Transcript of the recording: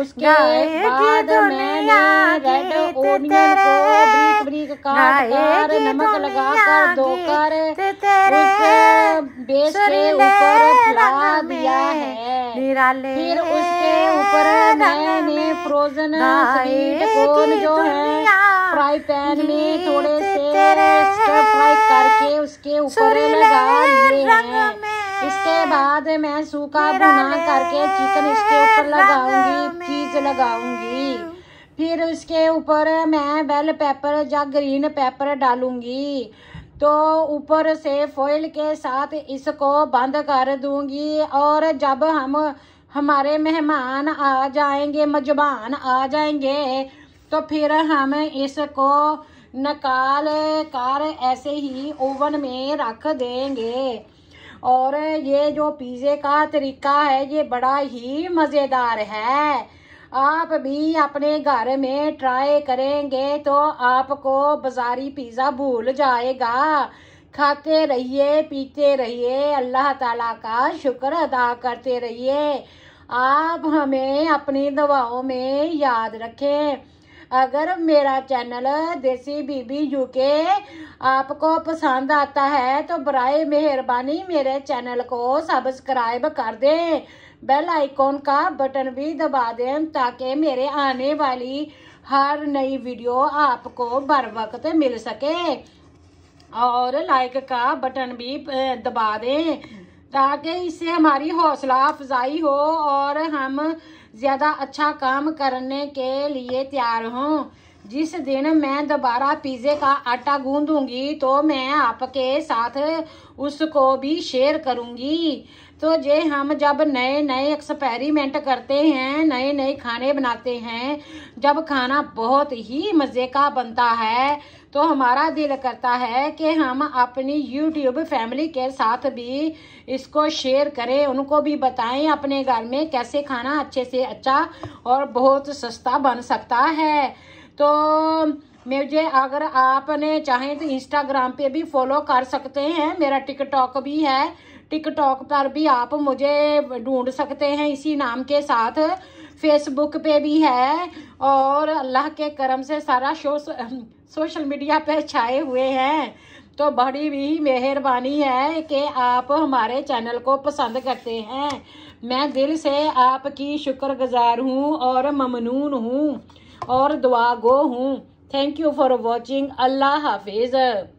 उसके बाद मैंने को नमक लगाकर धोकर बेस के ऊपर फैला दिया है फिर उसके ऊपर मैंने फ्रोजन जो है फ्राई पैन में थोड़े से फ्राई करके उसके ऊपर लगा दिए हैं इसके बाद मैं सूखा भुना करके चिकन इसके ऊपर लगाऊंगी चीज लगाऊंगी फिर इसके ऊपर मैं बेल पेपर या ग्रीन पेपर डालूंगी तो ऊपर से फॉइल के साथ इसको बंद कर दूंगी और जब हम हमारे मेहमान आ जाएंगे मजबान आ जाएंगे तो फिर हम इसको निकाल कर ऐसे ही ओवन में रख देंगे और ये जो पिज़्ज़े का तरीका है ये बड़ा ही मज़ेदार है आप भी अपने घर में ट्राई करेंगे तो आपको बाजारी पिज़्ज़ा भूल जाएगा खाते रहिए पीते रहिए अल्लाह ताला का शुक्र अदा करते रहिए आप हमें अपनी दवाओं में याद रखें अगर मेरा चैनल देसी बीबी यूके आपको पसंद आता है तो बर मेहरबानी मेरे चैनल को सब्सक्राइब कर दें बेल आइकॉन का बटन भी दबा दें ताकि मेरे आने वाली हर नई वीडियो आपको बर वक्त मिल सके और लाइक का बटन भी दबा दें ताकि इससे हमारी हौसला अफजाई हो और हम ज़्यादा अच्छा काम करने के लिए तैयार हूँ जिस दिन मैं दोबारा पिज्जे का आटा गूंदूंगी तो मैं आपके साथ उसको भी शेयर करूंगी तो जे हम जब नए नए एक्सपेरिमेंट करते हैं नए नए खाने बनाते हैं जब खाना बहुत ही मज़े का बनता है तो हमारा दिल करता है कि हम अपनी यूट्यूब फैमिली के साथ भी इसको शेयर करें उनको भी बताएं अपने घर में कैसे खाना अच्छे से अच्छा और बहुत सस्ता बन सकता है तो मुझे अगर आपने चाहें तो इंस्टाग्राम पे भी फॉलो कर सकते हैं मेरा टिकटॉक भी है टिकटॉक पर भी आप मुझे ढूंढ सकते हैं इसी नाम के साथ फेसबुक पे भी है और अल्लाह के करम से सारा शो सोशल मीडिया पे छाए हुए हैं तो बड़ी भी मेहरबानी है कि आप हमारे चैनल को पसंद करते हैं मैं दिल से आपकी शुक्रगुजार हूँ और ममनून हूँ और दुआ गो हूँ थैंक यू फॉर वॉचिंग अल्लाह हाफिज़